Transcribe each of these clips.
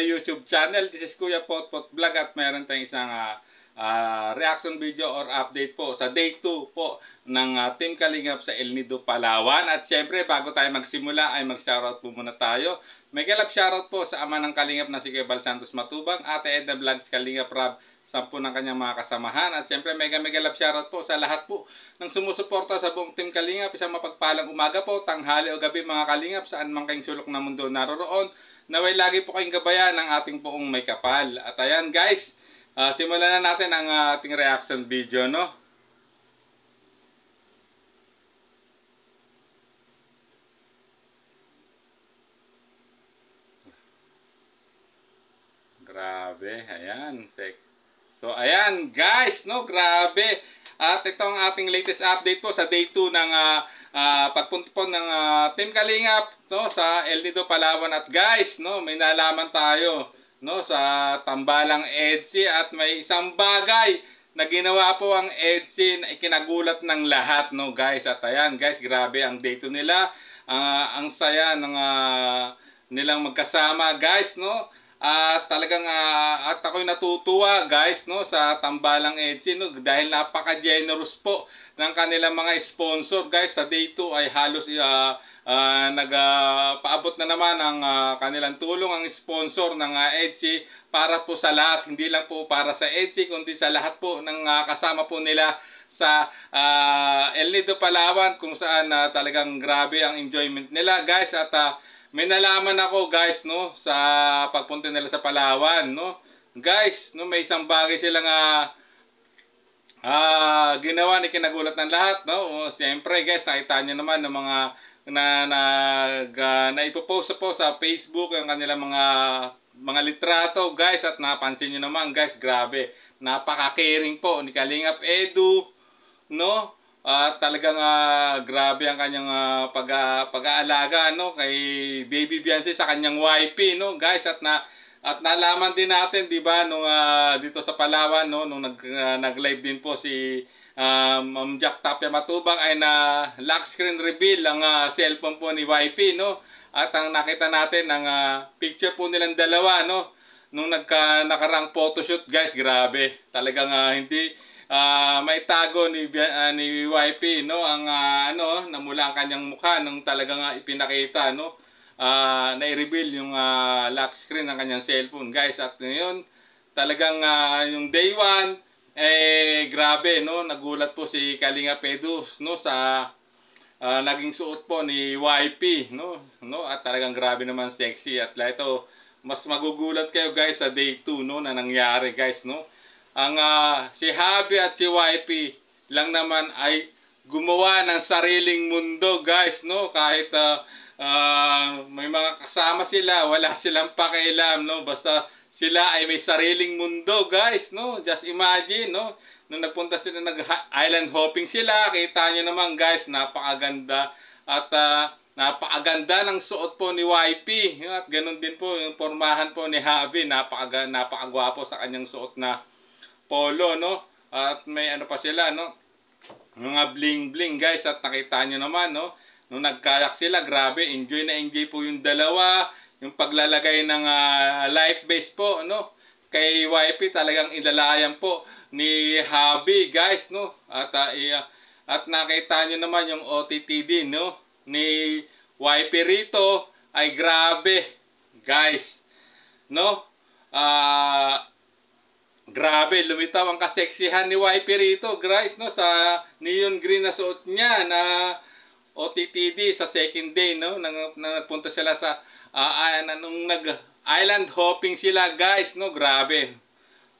my YouTube channel. This is Kuya Potpot Vlog at mayroon tayong isang uh, uh, reaction video or update po sa day 2 po ng uh, Team Kalingap sa El Nido, Palawan. At syempre, bago tayo magsimula ay mag-shoutout po muna tayo. May kalap shoutout po sa ama ng Kalingap na si Kebal Santos Matubang, Ate Edna Vlogs Kalingap Rob sampo ng kanyang mga kasamahan. At siyempre, mega mega love shoutout po sa lahat po ng sumusuporta sa buong Team Kalingap. Isang mapagpalang umaga po, tanghali o gabi mga Kalingap, saan man kayong sulok na mundo naroroon. Naway lagi po kayong gabayan ng ating poong may kapal. At ayan guys, uh, simulan na natin ang uh, ating reaction video, no? Grabe, ayan, sexy. So, ayan guys, no? Grabe. At ito ang ating latest update po sa day 2 ng uh, uh, pagpunta po ng uh, Team Kalingap no, sa El Nido, Palawan. At guys, no, may nalaman tayo no, sa Tambalang EDSI at may isang bagay na ginawa po ang EDSI na ikinagulat ng lahat no guys. At ayan guys, grabe ang day 2 nila. Uh, ang saya ng uh, nilang magkasama guys no. At talagang uh, at ako'y natutuwa guys no sa Tambalang Edsi no dahil napaka-generous po ng kanilang mga sponsor guys sa day 2 ay halos uh, ah, uh, ah, nagpaabot uh, na naman ang uh, kanilang tulong ang sponsor ng uh, Edsi para po sa lahat hindi lang po para sa Edsi kundi sa lahat po ng uh, kasama po nila sa uh, El Nido Palawan kung saan uh, talagang grabe ang enjoyment nila guys at uh, may nalaman ako guys no sa pagpunta nila sa Palawan no. Guys, no may isang bagay silang uh, uh, ginawa ni kinagulat ng lahat no. O, siyempre guys, nakita niyo naman ng mga na na uh, na ipopost po sa Facebook yung kanila mga mga litrato guys at napansin niyo naman guys, grabe. Napaka-caring po ni Kalingap Edu no uh, talagang uh, grabe ang kanyang uh, pag, uh, pag-aalaga no kay Baby Beyonce sa kanyang YP no guys at na at nalaman din natin 'di ba nung uh, dito sa Palawan no nung nag uh, nag-live din po si uh, Ma'am Jack Tapia Matubang ay na lock screen reveal ang uh, cellphone po ni YP no at ang nakita natin ang uh, picture po nilang dalawa no nung nagka nakarang photoshoot guys grabe talagang uh, hindi uh, ah, maitago ni uh, ni YP no ang uh, ano namula ang kanyang mukha nung talaga nga ipinakita no uh, na-reveal yung uh, lock screen ng kanyang cellphone guys at ngayon talagang uh, yung day 1 eh grabe no nagulat po si Kalinga Pedus no sa uh, naging suot po ni YP no no at talagang grabe naman sexy at ito oh, mas magugulat kayo guys sa day 2 no na nangyari guys no ang uh, si Happy at si YP lang naman ay gumawa ng sariling mundo guys no kahit uh, uh, may mga kasama sila wala silang pakialam no basta sila ay may sariling mundo guys no just imagine no nung nagpunta sila nag island hopping sila kita nyo naman guys napakaganda at uh, Napakaganda ng suot po ni YP at ganun din po yung pormahan po ni Javi napakaga, napakagwapo sa kanyang suot na polo, no? At may ano pa sila, no? Mga bling-bling, guys. At nakita nyo naman, no? Nung nagkayak sila, grabe, enjoy na enjoy po yung dalawa. Yung paglalagay ng uh, life base po, no? Kay YP talagang ilalayan po ni Habi, guys, no? At, uh, uh, at nakita nyo naman yung OTTD, no? Ni YP rito ay grabe, guys. No? Ah... Uh, Grabe, lumitaw ang kaseksihan ni YP rito, Grabe, no? Sa neon green na suot niya na OTTD sa second day, no? Nang, nang nagpunta sila sa, uh, nung nag-island hopping sila, guys, no? Grabe.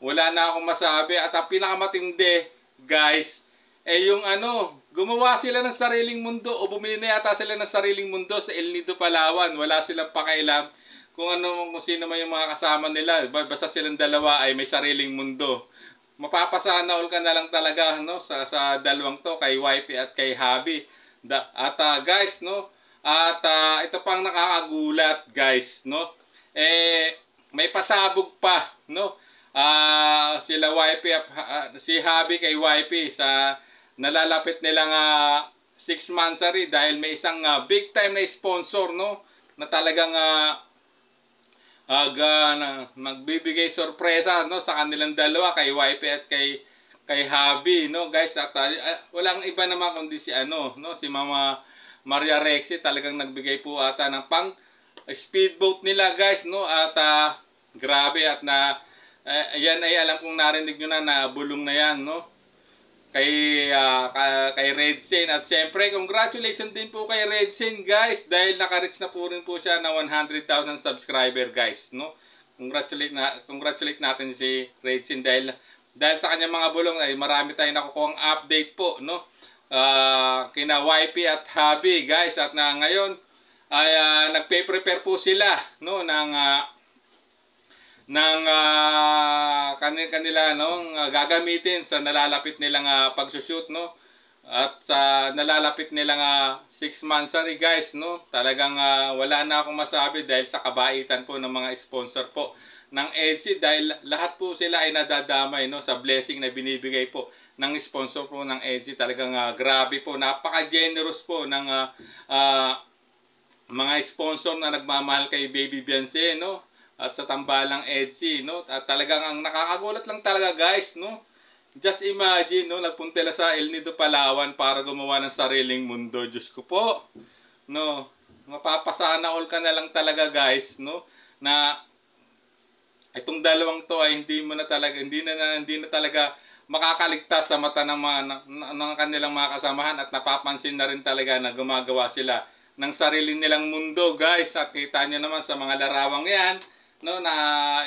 Wala na akong masabi. At ang pinakamatindi, guys, eh yung ano, gumawa sila ng sariling mundo o bumili na yata sila ng sariling mundo sa El Nido, Palawan. Wala silang pakialam kung ano kung sino man yung mga kasama nila, basta silang dalawa ay may sariling mundo. Mapapasana all ka na lang talaga no sa sa dalawang to kay wifey at kay hubby. Da, at uh, guys no, at uh, ito pang nakakagulat guys no. Eh may pasabog pa no. Uh, sila wifey uh, si hubby kay wifey sa nalalapit nilang uh, six months rin dahil may isang uh, big time na sponsor no na talagang uh, aga na magbibigay sorpresa no sa kanilang dalawa kay YP at kay kay Javi no guys at uh, walang iba naman kundi si ano no si Mama Maria Rexy talagang nagbigay po ata ng pang speedboat nila guys no at uh, grabe at na uh, eh, yan ay alam kong narinig niyo na na bulong na yan no kay, uh, kay Red At siyempre congratulations din po kay Red guys. Dahil naka-reach na po rin po siya na 100,000 subscriber, guys. No? Congratulate, na, congratulate natin si Red dahil, dahil sa kanya mga bulong ay marami tayong nakukuha update po, no? Uh, kina YP at Habi, guys. At na ngayon, ay uh, nagpe-prepare po sila, no? Ng uh, ng uh, kanila no ah, gagamitin sa nalalapit nilang uh, ah, pagsushoot no at sa uh, nalalapit nilang 6 uh, months sorry guys no talagang uh, wala na akong masabi dahil sa kabaitan po ng mga sponsor po ng EDSI dahil lahat po sila ay nadadamay no sa blessing na binibigay po ng sponsor po ng EDSI talagang uh, grabe po napaka-generous po ng uh, uh, mga sponsor na nagmamahal kay Baby Beyonce no at sa tambalang Etsy, no? At talagang ang nakakagulat lang talaga guys, no? Just imagine, no? Nagpuntela sa El Nido, Palawan para gumawa ng sariling mundo. Diyos ko po, no? Mapapasana all ka na lang talaga guys, no? Na itong dalawang to ay hindi mo na talaga, hindi na, na hindi na talaga makakaligtas sa mata ng, mga, ng, ng kanilang mga kasamahan at napapansin na rin talaga na gumagawa sila ng sarili nilang mundo guys at kita nyo naman sa mga larawang yan no na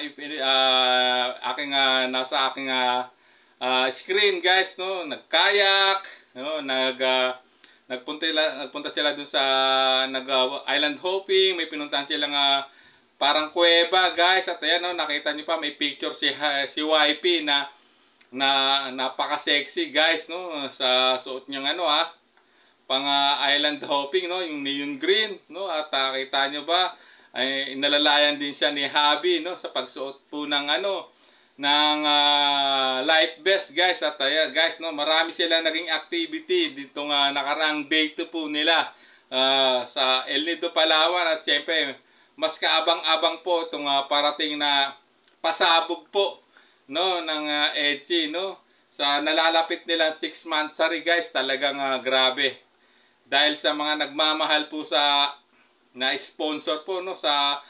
uh, aking uh, nasa aking uh, uh, screen guys no nagkayak no nag uh, nagpunta sila nagpunta sila dun sa nag uh, island hopping may pinuntahan silang uh, parang kuweba guys at ayan no nakita niyo pa may picture si uh, si YP na na napaka sexy guys no sa suot niya ano ah pang uh, island hopping no yung neon green no at uh, kita niyo ba ay nalalayan din siya ni Habi no sa pagsuot po ng ano ng uh, life vest guys at ayan uh, guys no marami silang naging activity dito nga uh, nakarang day to po nila uh, sa El Nido Palawan at siyempre mas kaabang-abang po itong uh, parating na pasabog po no ng uh, EDC no sa nalalapit nila 6 months sorry guys talagang uh, grabe dahil sa mga nagmamahal po sa na sponsor po no sa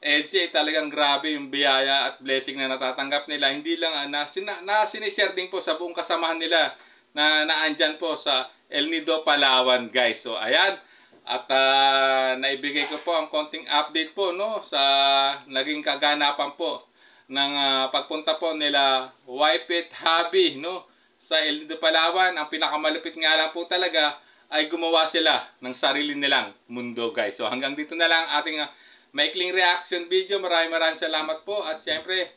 NCA talagang grabe yung biyaya at blessing na natatanggap nila. Hindi lang uh, na, sina, na sinishare din po sa buong kasamahan nila na naandyan po sa El Nido, Palawan guys. So ayan, at uh, naibigay ko po ang konting update po no sa naging kaganapan po ng uh, pagpunta po nila Wipe It Hobby no sa El Nido, Palawan. Ang pinakamalupit nga lang po talaga ay gumawa sila ng sarili nilang mundo guys. So hanggang dito na lang ating ah, maikling reaction video. Maraming maraming salamat po at siyempre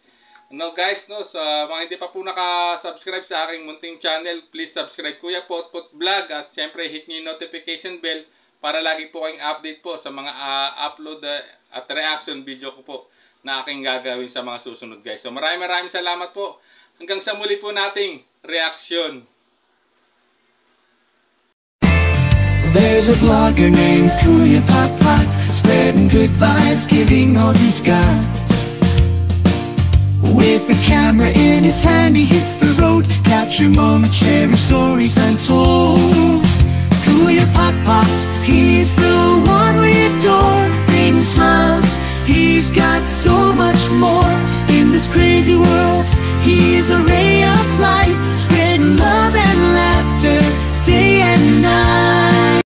no guys no sa mga hindi pa po naka-subscribe sa aking munting channel, please subscribe Kuya Potpot Vlog at siyempre hit niyo notification bell para lagi po kayong update po sa mga uh, upload uh, at reaction video ko po na aking gagawin sa mga susunod guys. So maraming maraming salamat po. Hanggang sa muli po nating reaction. There's a vlogger named Kuya Papa Spreading good vibes, giving all he's got With a camera in his hand, he hits the road Capture moments, sharing stories untold Kuya Papa, he's the one we adore Brings smiles, he's got so much more In this crazy world, he's a ray of light